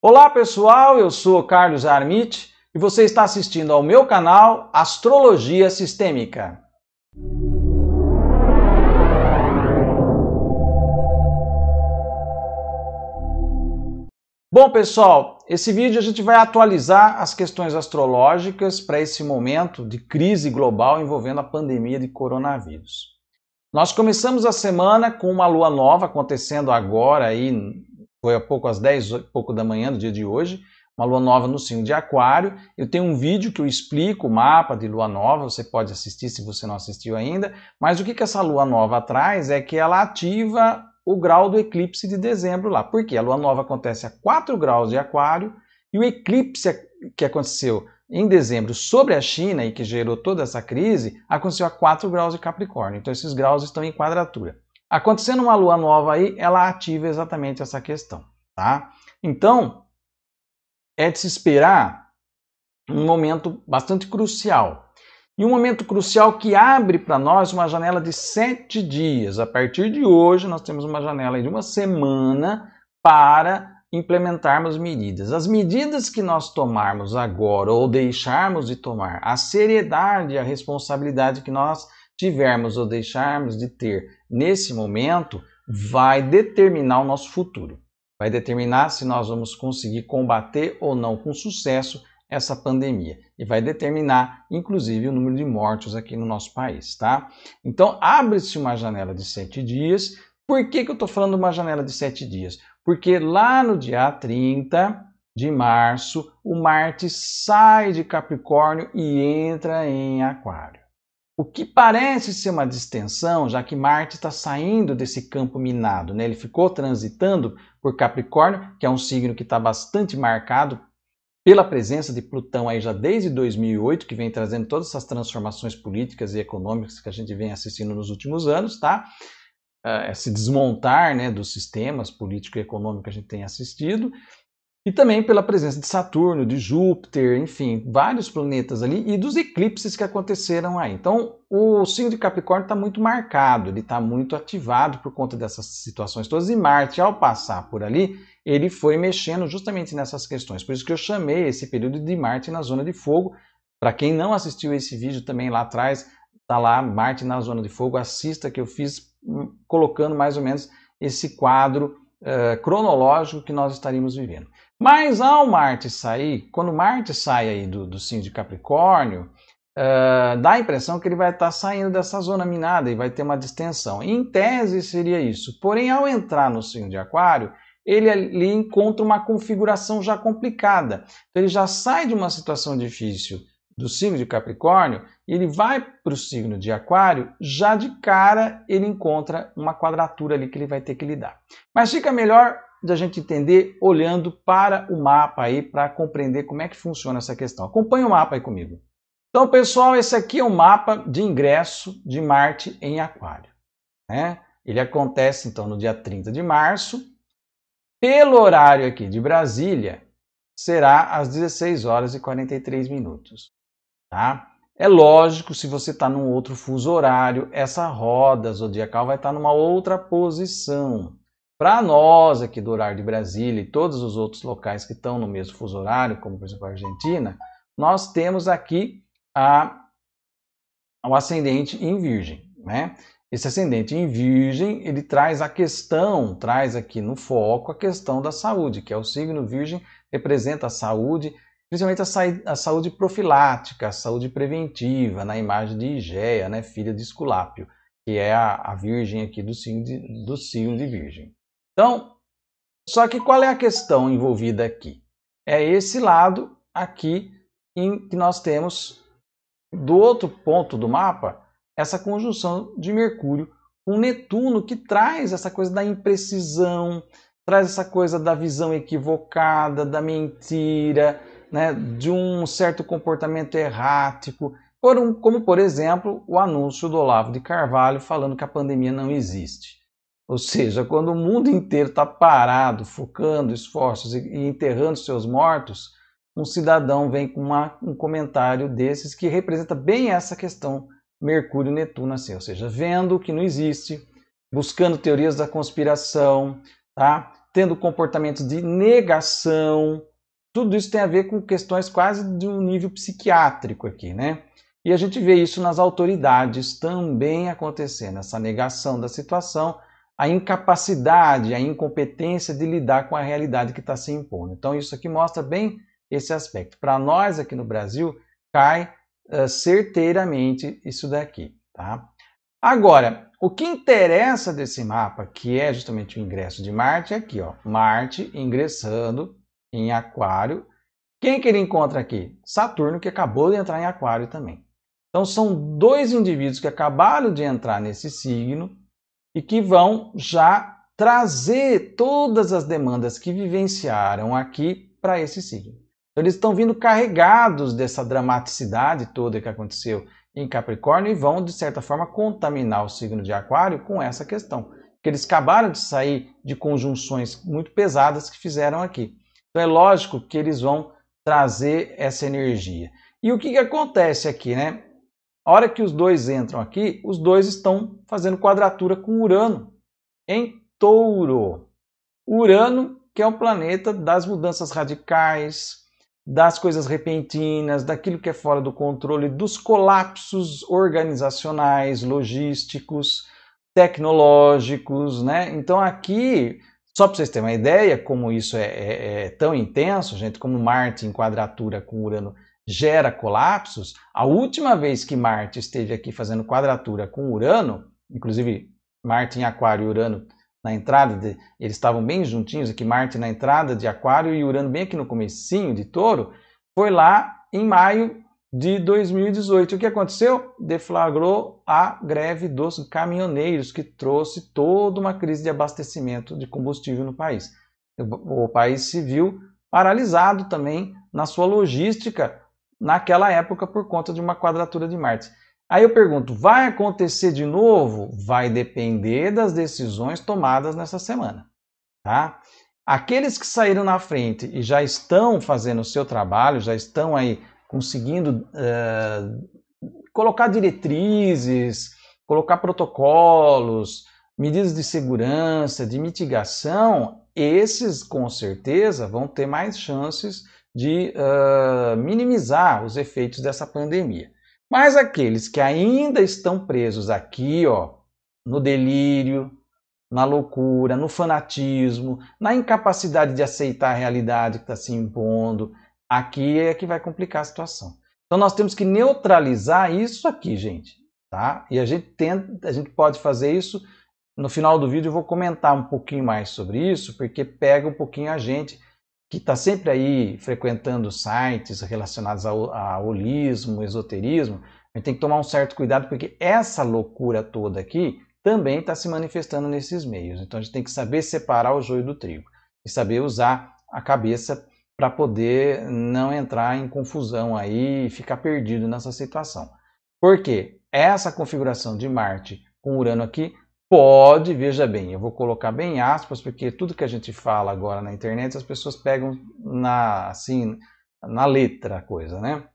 Olá pessoal, eu sou Carlos Armit e você está assistindo ao meu canal Astrologia Sistêmica. Bom pessoal, esse vídeo a gente vai atualizar as questões astrológicas para esse momento de crise global envolvendo a pandemia de coronavírus. Nós começamos a semana com uma lua nova acontecendo agora aí foi há pouco, às 10 pouco da manhã do dia de hoje, uma lua nova no signo de Aquário. Eu tenho um vídeo que eu explico o mapa de lua nova, você pode assistir se você não assistiu ainda. Mas o que, que essa lua nova traz é que ela ativa o grau do eclipse de dezembro lá. Porque a lua nova acontece a 4 graus de Aquário e o eclipse que aconteceu em dezembro sobre a China e que gerou toda essa crise aconteceu a 4 graus de Capricórnio. Então esses graus estão em quadratura. Acontecendo uma lua nova aí, ela ativa exatamente essa questão, tá? Então, é de se esperar um momento bastante crucial. E um momento crucial que abre para nós uma janela de sete dias. A partir de hoje, nós temos uma janela de uma semana para implementarmos medidas. As medidas que nós tomarmos agora ou deixarmos de tomar, a seriedade, a responsabilidade que nós tivermos ou deixarmos de ter nesse momento vai determinar o nosso futuro. Vai determinar se nós vamos conseguir combater ou não com sucesso essa pandemia e vai determinar, inclusive, o número de mortos aqui no nosso país, tá? Então, abre-se uma janela de sete dias. Por que, que eu estou falando uma janela de sete dias? Porque lá no dia 30 de março, o Marte sai de Capricórnio e entra em Aquário. O que parece ser uma distensão, já que Marte está saindo desse campo minado, né? ele ficou transitando por Capricórnio, que é um signo que está bastante marcado pela presença de Plutão aí já desde 2008, que vem trazendo todas essas transformações políticas e econômicas que a gente vem assistindo nos últimos anos, tá? Ah, esse desmontar né, dos sistemas político e econômico que a gente tem assistido e também pela presença de Saturno, de Júpiter, enfim, vários planetas ali e dos eclipses que aconteceram aí. Então, o signo de Capricórnio está muito marcado, ele está muito ativado por conta dessas situações todas. E Marte, ao passar por ali, ele foi mexendo justamente nessas questões. Por isso que eu chamei esse período de Marte na zona de fogo. Para quem não assistiu esse vídeo também lá atrás, tá lá Marte na zona de fogo. Assista que eu fiz hum, colocando mais ou menos esse quadro uh, cronológico que nós estaríamos vivendo. Mas ao Marte sair, quando Marte sai aí do, do signo de Capricórnio, Uh, dá a impressão que ele vai estar tá saindo dessa zona minada e vai ter uma distensão. Em tese seria isso. Porém, ao entrar no signo de Aquário, ele ali encontra uma configuração já complicada. Então, ele já sai de uma situação difícil do signo de Capricórnio, e ele vai para o signo de Aquário, já de cara ele encontra uma quadratura ali que ele vai ter que lidar. Mas fica melhor de a gente entender olhando para o mapa aí para compreender como é que funciona essa questão. Acompanhe o mapa aí comigo. Então, pessoal, esse aqui é um mapa de ingresso de Marte em Aquário. Né? Ele acontece então no dia 30 de março. Pelo horário aqui de Brasília, será às 16 horas e 43 minutos. Tá? É lógico, se você está num outro fuso horário, essa roda zodiacal vai estar tá numa outra posição. Para nós aqui do horário de Brasília e todos os outros locais que estão no mesmo fuso horário, como por exemplo a Argentina, nós temos aqui a, o ascendente em Virgem. Né? Esse ascendente em Virgem, ele traz a questão, traz aqui no foco a questão da saúde, que é o signo Virgem, representa a saúde, principalmente a, sa a saúde profilática, a saúde preventiva, na imagem de Igeia, né, filha de Esculápio, que é a, a Virgem aqui do signo de, do signo de Virgem. Então, só que qual é a questão envolvida aqui? É esse lado aqui em que nós temos do outro ponto do mapa essa conjunção de Mercúrio com Netuno que traz essa coisa da imprecisão, traz essa coisa da visão equivocada, da mentira, né, de um certo comportamento errático, por um, como por exemplo o anúncio do Olavo de Carvalho falando que a pandemia não existe. Ou seja, quando o mundo inteiro está parado, focando esforços e enterrando seus mortos, um cidadão vem com uma, um comentário desses que representa bem essa questão Mercúrio-Netuno, assim, ou seja, vendo o que não existe, buscando teorias da conspiração, tá? tendo comportamentos de negação. Tudo isso tem a ver com questões quase de um nível psiquiátrico aqui, né? E a gente vê isso nas autoridades também acontecendo, essa negação da situação a incapacidade, a incompetência de lidar com a realidade que está se impondo. Então, isso aqui mostra bem esse aspecto. Para nós aqui no Brasil, cai uh, certeiramente isso daqui. Tá? Agora, o que interessa desse mapa, que é justamente o ingresso de Marte, é aqui, ó, Marte ingressando em Aquário. Quem que ele encontra aqui? Saturno, que acabou de entrar em Aquário também. Então, são dois indivíduos que acabaram de entrar nesse signo, e que vão já trazer todas as demandas que vivenciaram aqui para esse signo. Então, eles estão vindo carregados dessa dramaticidade toda que aconteceu em Capricórnio e vão, de certa forma, contaminar o signo de Aquário com essa questão. Porque eles acabaram de sair de conjunções muito pesadas que fizeram aqui. Então, é lógico que eles vão trazer essa energia. E o que, que acontece aqui, né? A hora que os dois entram aqui, os dois estão fazendo quadratura com Urano em touro. Urano, que é o planeta das mudanças radicais, das coisas repentinas, daquilo que é fora do controle, dos colapsos organizacionais, logísticos, tecnológicos, né? Então aqui, só para vocês terem uma ideia como isso é, é, é tão intenso, gente, como Marte em quadratura com Urano gera colapsos, a última vez que Marte esteve aqui fazendo quadratura com Urano, inclusive Marte em Aquário e Urano na entrada, de, eles estavam bem juntinhos aqui, Marte na entrada de Aquário e Urano bem aqui no comecinho de Touro, foi lá em maio de 2018. O que aconteceu? Deflagrou a greve dos caminhoneiros, que trouxe toda uma crise de abastecimento de combustível no país. O país se viu paralisado também na sua logística naquela época por conta de uma quadratura de Marte. Aí eu pergunto, vai acontecer de novo? Vai depender das decisões tomadas nessa semana, tá? Aqueles que saíram na frente e já estão fazendo o seu trabalho, já estão aí conseguindo uh, colocar diretrizes, colocar protocolos, medidas de segurança, de mitigação, esses com certeza vão ter mais chances de uh, minimizar os efeitos dessa pandemia. Mas aqueles que ainda estão presos aqui, ó, no delírio, na loucura, no fanatismo, na incapacidade de aceitar a realidade que está se impondo, aqui é que vai complicar a situação. Então nós temos que neutralizar isso aqui, gente, tá? E a gente tenta, a gente pode fazer isso. No final do vídeo eu vou comentar um pouquinho mais sobre isso, porque pega um pouquinho a gente que está sempre aí frequentando sites relacionados ao, a holismo, esoterismo, a gente tem que tomar um certo cuidado porque essa loucura toda aqui também está se manifestando nesses meios. Então a gente tem que saber separar o joio do trigo e saber usar a cabeça para poder não entrar em confusão aí e ficar perdido nessa situação. Porque essa configuração de Marte com Urano aqui Pode, veja bem, eu vou colocar bem aspas, porque tudo que a gente fala agora na internet as pessoas pegam na, assim, na letra a coisa, né?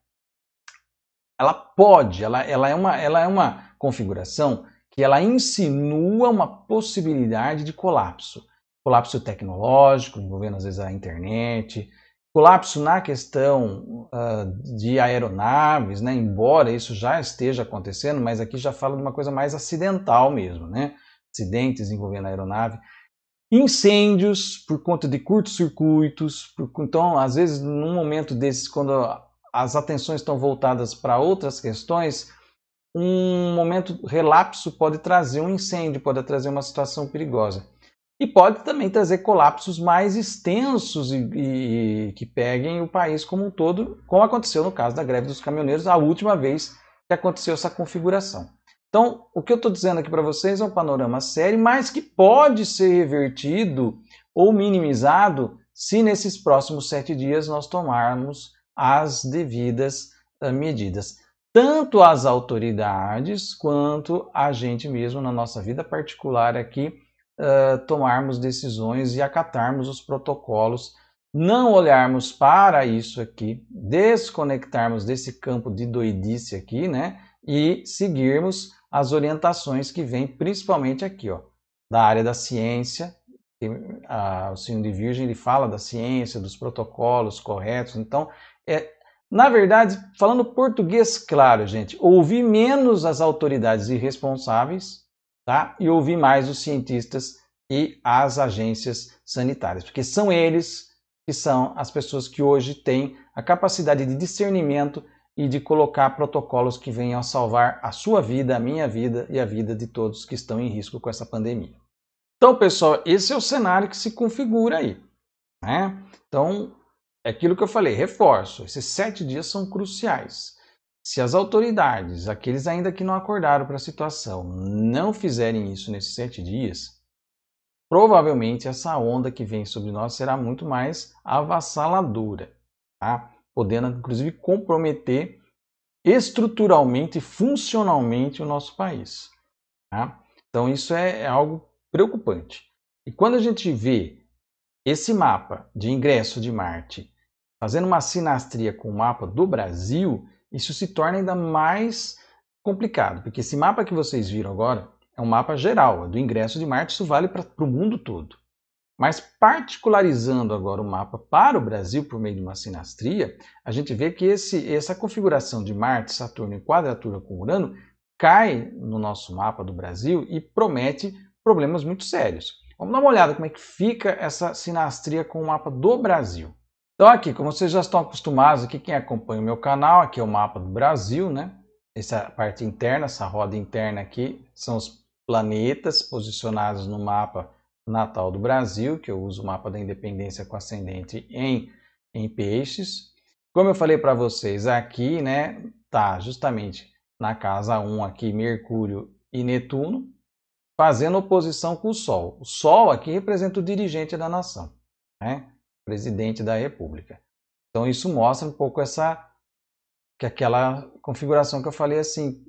Ela pode, ela, ela, é uma, ela é uma configuração que ela insinua uma possibilidade de colapso. Colapso tecnológico, envolvendo às vezes a internet, Colapso na questão uh, de aeronaves, né? embora isso já esteja acontecendo, mas aqui já falo de uma coisa mais acidental mesmo, né? acidentes envolvendo a aeronave. Incêndios por conta de curtos-circuitos, por... então às vezes num momento desses, quando as atenções estão voltadas para outras questões, um momento relapso pode trazer um incêndio, pode trazer uma situação perigosa. E pode também trazer colapsos mais extensos e, e, que peguem o país como um todo, como aconteceu no caso da greve dos caminhoneiros, a última vez que aconteceu essa configuração. Então, o que eu estou dizendo aqui para vocês é um panorama sério, mas que pode ser revertido ou minimizado se nesses próximos sete dias nós tomarmos as devidas eh, medidas, tanto as autoridades quanto a gente mesmo na nossa vida particular aqui uh, tomarmos decisões e acatarmos os protocolos, não olharmos para isso aqui, desconectarmos desse campo de doidice aqui, né? E seguirmos as orientações que vêm principalmente aqui, ó, da área da ciência. Que, a, o Senhor de Virgem ele fala da ciência, dos protocolos corretos. Então, é, na verdade, falando português claro, gente, ouvir menos as autoridades irresponsáveis tá? e ouvir mais os cientistas e as agências sanitárias, porque são eles que são as pessoas que hoje têm a capacidade de discernimento e de colocar protocolos que venham a salvar a sua vida, a minha vida e a vida de todos que estão em risco com essa pandemia. Então, pessoal, esse é o cenário que se configura aí. Né? Então, é aquilo que eu falei, reforço: esses sete dias são cruciais. Se as autoridades, aqueles ainda que não acordaram para a situação, não fizerem isso nesses sete dias, provavelmente essa onda que vem sobre nós será muito mais avassaladora, tá? podendo inclusive comprometer estruturalmente e funcionalmente o nosso país. Tá? Então isso é, é algo preocupante. E quando a gente vê esse mapa de ingresso de Marte fazendo uma sinastria com o mapa do Brasil, isso se torna ainda mais complicado, porque esse mapa que vocês viram agora é um mapa geral, é do ingresso de Marte, isso vale para o mundo todo. Mas particularizando agora o mapa para o Brasil por meio de uma sinastria, a gente vê que esse, essa configuração de Marte, Saturno em quadratura com Urano cai no nosso mapa do Brasil e promete problemas muito sérios. Vamos dar uma olhada como é que fica essa sinastria com o mapa do Brasil. Então aqui, como vocês já estão acostumados, aqui quem acompanha o meu canal, aqui é o mapa do Brasil, né? Essa parte interna, essa roda interna aqui, são os planetas posicionados no mapa natal do Brasil, que eu uso o mapa da independência com ascendente em, em peixes. Como eu falei para vocês, aqui, né, tá justamente na casa 1 aqui, Mercúrio e Netuno, fazendo oposição com o Sol. O Sol aqui representa o dirigente da nação, né? presidente da República. Então isso mostra um pouco essa que aquela configuração que eu falei assim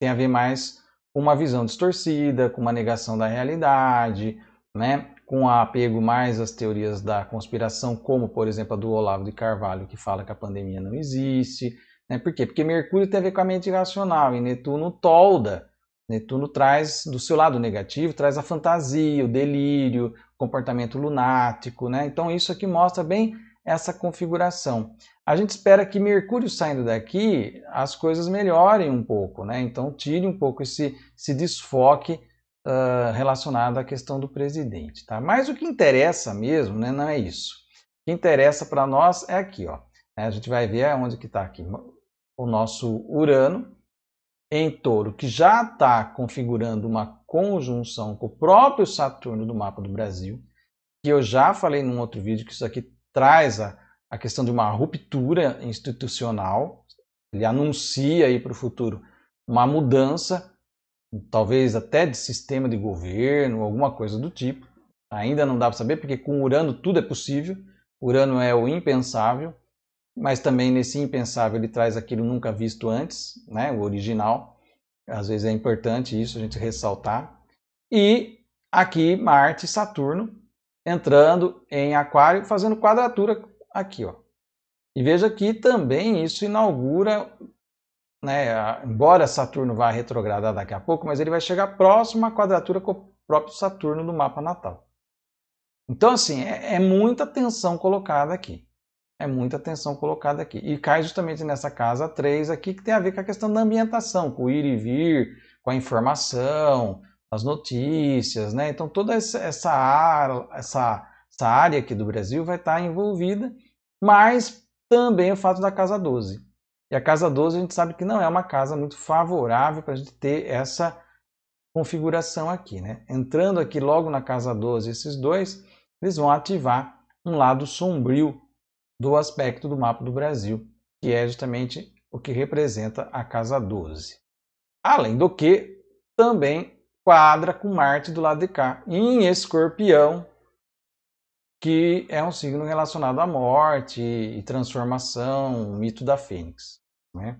tem a ver mais com uma visão distorcida, com uma negação da realidade, né? com um apego mais às teorias da conspiração, como por exemplo a do Olavo de Carvalho, que fala que a pandemia não existe. Né? Por quê? Porque Mercúrio tem a ver com a mente racional e Netuno tolda Netuno traz do seu lado negativo, traz a fantasia, o delírio, comportamento lunático, né? Então isso aqui mostra bem essa configuração. A gente espera que Mercúrio saindo daqui, as coisas melhorem um pouco, né? Então tire um pouco esse, esse desfoque uh, relacionado à questão do presidente, tá? Mas o que interessa mesmo, né? Não é isso. O que interessa para nós é aqui, ó. Né? A gente vai ver onde que está aqui o nosso Urano, em touro, que já está configurando uma conjunção com o próprio Saturno do mapa do Brasil, que eu já falei num outro vídeo, que isso aqui traz a, a questão de uma ruptura institucional, ele anuncia aí para o futuro uma mudança, talvez até de sistema de governo, alguma coisa do tipo. Ainda não dá para saber, porque com Urano tudo é possível. Urano é o impensável mas também nesse impensável ele traz aquilo nunca visto antes, né? o original. Às vezes é importante isso a gente ressaltar. E aqui Marte e Saturno entrando em Aquário, fazendo quadratura aqui. Ó. E veja que também isso inaugura, né, embora Saturno vá retrogradar daqui a pouco, mas ele vai chegar próximo à quadratura com o próprio Saturno no mapa natal. Então, assim, é, é muita tensão colocada aqui. É muita atenção colocada aqui. E cai justamente nessa casa 3 aqui, que tem a ver com a questão da ambientação, com o ir e vir, com a informação, as notícias, né? Então toda essa, essa, área, essa, essa área aqui do Brasil vai estar tá envolvida, mas também o fato da casa 12. E a casa 12 a gente sabe que não é uma casa muito favorável para a gente ter essa configuração aqui, né? Entrando aqui logo na casa 12, esses dois, eles vão ativar um lado sombrio do aspecto do mapa do Brasil, que é justamente o que representa a casa 12. Além do que, também quadra com Marte do lado de cá, em Escorpião, que é um signo relacionado à morte e transformação, o mito da fênix. Né?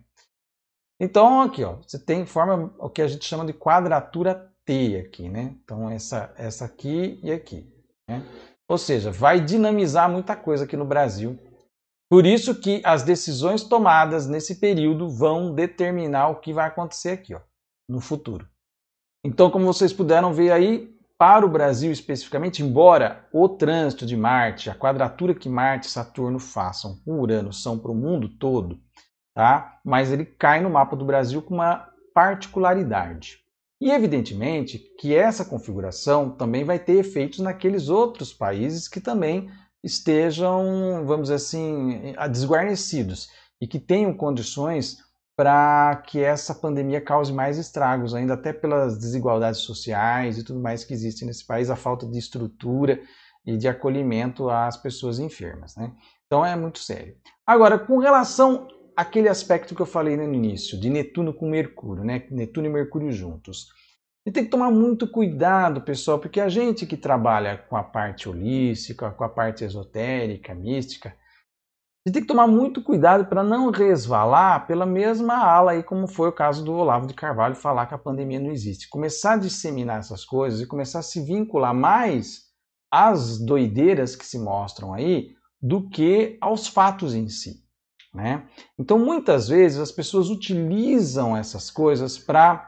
Então, aqui, ó, você tem forma, o que a gente chama de quadratura T aqui, né? Então, essa, essa aqui e aqui. Né? Ou seja, vai dinamizar muita coisa aqui no Brasil por isso que as decisões tomadas nesse período vão determinar o que vai acontecer aqui, ó, no futuro. Então, como vocês puderam ver aí, para o Brasil especificamente, embora o trânsito de Marte, a quadratura que Marte e Saturno façam com Urano são para o mundo todo, tá? mas ele cai no mapa do Brasil com uma particularidade. E evidentemente que essa configuração também vai ter efeitos naqueles outros países que também estejam, vamos dizer assim, desguarnecidos e que tenham condições para que essa pandemia cause mais estragos, ainda até pelas desigualdades sociais e tudo mais que existe nesse país, a falta de estrutura e de acolhimento às pessoas enfermas. Né? Então é muito sério. Agora, com relação àquele aspecto que eu falei no início, de Netuno com Mercúrio, né? Netuno e Mercúrio juntos. E tem que tomar muito cuidado, pessoal, porque a gente que trabalha com a parte holística, com a parte esotérica, mística, a gente tem que tomar muito cuidado para não resvalar pela mesma ala aí, como foi o caso do Olavo de Carvalho falar que a pandemia não existe. Começar a disseminar essas coisas e começar a se vincular mais às doideiras que se mostram aí do que aos fatos em si. Né? Então, muitas vezes, as pessoas utilizam essas coisas para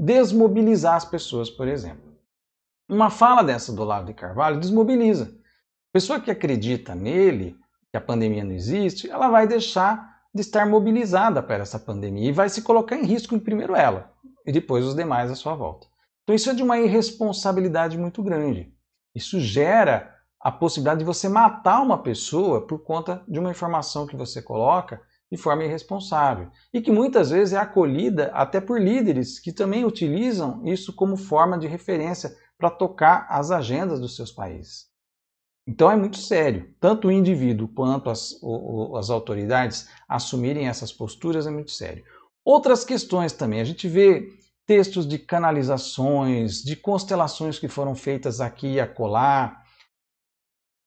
desmobilizar as pessoas, por exemplo. Uma fala dessa do Olavo de Carvalho desmobiliza. A pessoa que acredita nele, que a pandemia não existe, ela vai deixar de estar mobilizada para essa pandemia e vai se colocar em risco, primeiro ela e depois os demais à sua volta. Então isso é de uma irresponsabilidade muito grande. Isso gera a possibilidade de você matar uma pessoa por conta de uma informação que você coloca de forma irresponsável e que muitas vezes é acolhida até por líderes que também utilizam isso como forma de referência para tocar as agendas dos seus países. Então é muito sério, tanto o indivíduo quanto as, o, as autoridades assumirem essas posturas é muito sério. Outras questões também, a gente vê textos de canalizações, de constelações que foram feitas aqui e acolá,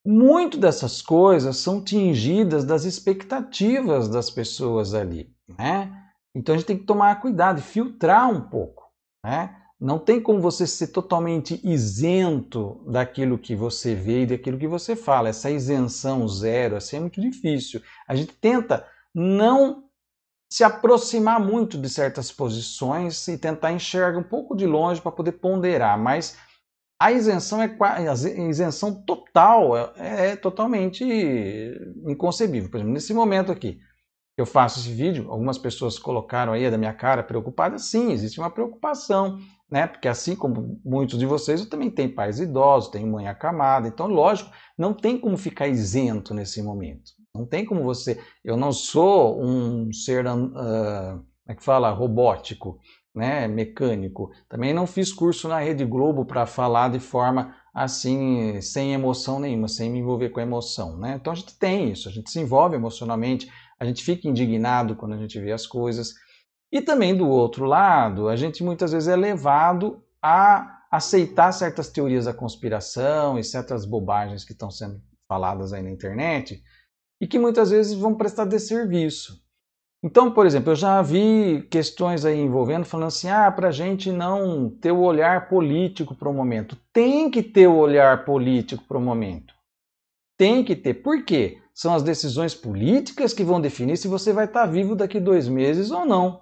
muito dessas coisas são tingidas das expectativas das pessoas ali, né? Então a gente tem que tomar cuidado e filtrar um pouco, né? Não tem como você ser totalmente isento daquilo que você vê e daquilo que você fala. Essa isenção zero assim é muito difícil. A gente tenta não se aproximar muito de certas posições e tentar enxergar um pouco de longe para poder ponderar, mas a isenção é a isenção total é, é, totalmente inconcebível. Por exemplo, nesse momento aqui, eu faço esse vídeo, algumas pessoas colocaram aí da minha cara preocupada. Sim, existe uma preocupação, né? Porque assim como muitos de vocês, eu também tenho pais idosos, tenho mãe acamada. Então, lógico, não tem como ficar isento nesse momento. Não tem como você. Eu não sou um ser, uh, como é que fala, robótico né, mecânico. Também não fiz curso na Rede Globo para falar de forma assim, sem emoção nenhuma, sem me envolver com emoção, né? Então a gente tem isso, a gente se envolve emocionalmente, a gente fica indignado quando a gente vê as coisas. E também do outro lado, a gente muitas vezes é levado a aceitar certas teorias da conspiração e certas bobagens que estão sendo faladas aí na internet e que muitas vezes vão prestar desserviço. Então, por exemplo, eu já vi questões aí envolvendo falando assim: ah, para a gente não ter o olhar político para o momento. Tem que ter o olhar político para o momento. Tem que ter. Por quê? São as decisões políticas que vão definir se você vai estar tá vivo daqui dois meses ou não.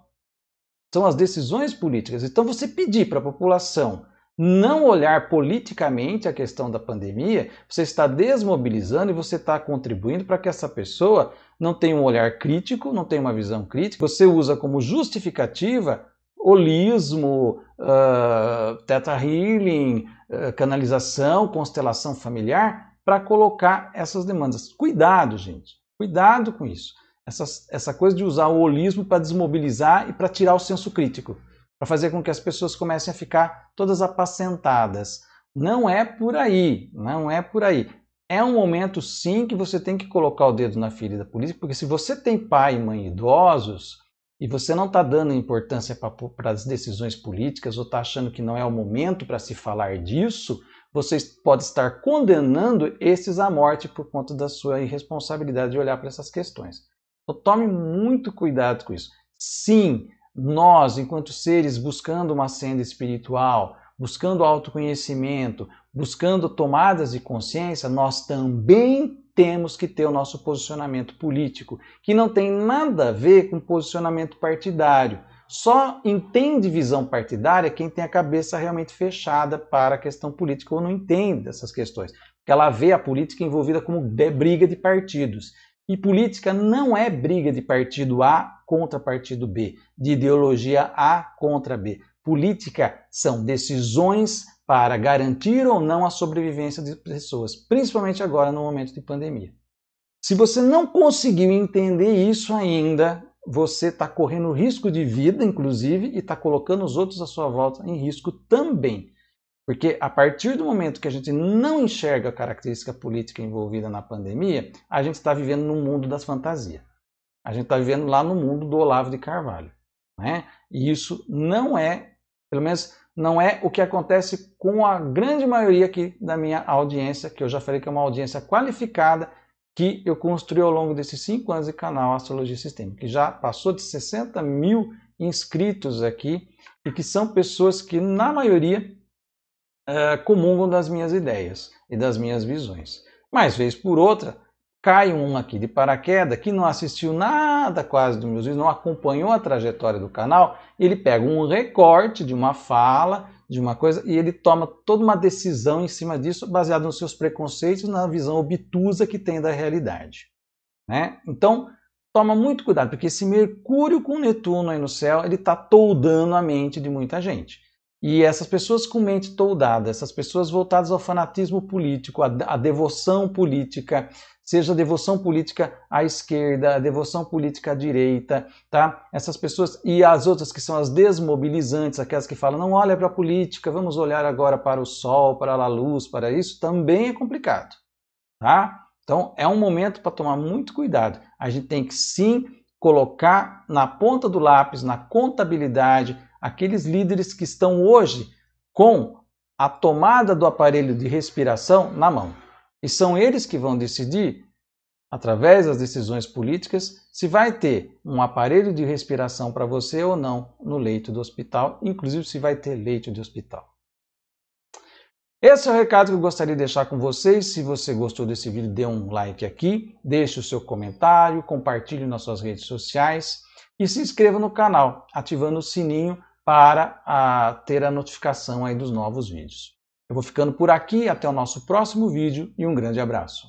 São as decisões políticas. Então, você pedir para a população não olhar politicamente a questão da pandemia, você está desmobilizando e você está contribuindo para que essa pessoa não tenha um olhar crítico, não tenha uma visão crítica. Você usa como justificativa holismo, uh, ah, teta healing, uh, canalização, constelação familiar para colocar essas demandas. Cuidado, gente. Cuidado com isso. Essa, essa coisa de usar o holismo para desmobilizar e para tirar o senso crítico para fazer com que as pessoas comecem a ficar todas apacentadas. Não é por aí, não é por aí. É um momento sim que você tem que colocar o dedo na ferida política, porque se você tem pai e mãe idosos e você não está dando importância para as decisões políticas ou está achando que não é o momento para se falar disso, você pode estar condenando esses à morte por conta da sua irresponsabilidade de olhar para essas questões. Então tome muito cuidado com isso. Sim, nós, enquanto seres, buscando uma senda espiritual, buscando autoconhecimento, buscando tomadas de consciência, nós também temos que ter o nosso posicionamento político, que não tem nada a ver com posicionamento partidário. Só entende visão partidária quem tem a cabeça realmente fechada para a questão política ou não entende essas questões. Porque ela vê a política envolvida como briga de partidos. E política não é briga de partido A contra partido B, de ideologia A contra B. Política são decisões para garantir ou não a sobrevivência de pessoas, principalmente agora no momento de pandemia. Se você não conseguiu entender isso ainda, você está correndo risco de vida, inclusive, e está colocando os outros à sua volta em risco também. Porque a partir do momento que a gente não enxerga a característica política envolvida na pandemia, a gente está vivendo no mundo das fantasias. A gente está vivendo lá no mundo do Olavo de Carvalho. Né? E isso não é, pelo menos não é o que acontece com a grande maioria aqui da minha audiência, que eu já falei que é uma audiência qualificada que eu construí ao longo desses cinco anos de canal Astrologia Sistêmica, que já passou de 60 mil inscritos aqui e que são pessoas que, na maioria, eh, comungam das minhas ideias e das minhas visões. Mas, vez por outra, cai um aqui de paraquedas que não assistiu nada quase dos meus vídeos, não acompanhou a trajetória do canal, ele pega um recorte de uma fala, de uma coisa, e ele toma toda uma decisão em cima disso, baseado nos seus preconceitos, na visão obtusa que tem da realidade. Né? Então, toma muito cuidado, porque esse Mercúrio com Netuno aí no céu, ele está toldando a mente de muita gente. E essas pessoas com mente toldada, essas pessoas voltadas ao fanatismo político, à devoção política, seja a devoção política à esquerda, a devoção política à direita, tá? Essas pessoas e as outras que são as desmobilizantes, aquelas que falam não olha para a política, vamos olhar agora para o sol, para a luz, para isso, também é complicado, tá? Então é um momento para tomar muito cuidado. A gente tem que sim colocar na ponta do lápis, na contabilidade, aqueles líderes que estão hoje com a tomada do aparelho de respiração na mão. E são eles que vão decidir, através das decisões políticas, se vai ter um aparelho de respiração para você ou não no leito do hospital, inclusive se vai ter leito de hospital. Esse é o recado que eu gostaria de deixar com vocês. Se você gostou desse vídeo, dê um like aqui, deixe o seu comentário, compartilhe nas suas redes sociais e se inscreva no canal, ativando o sininho para a, ter a notificação aí dos novos vídeos. Eu vou ficando por aqui, até o nosso próximo vídeo e um grande abraço.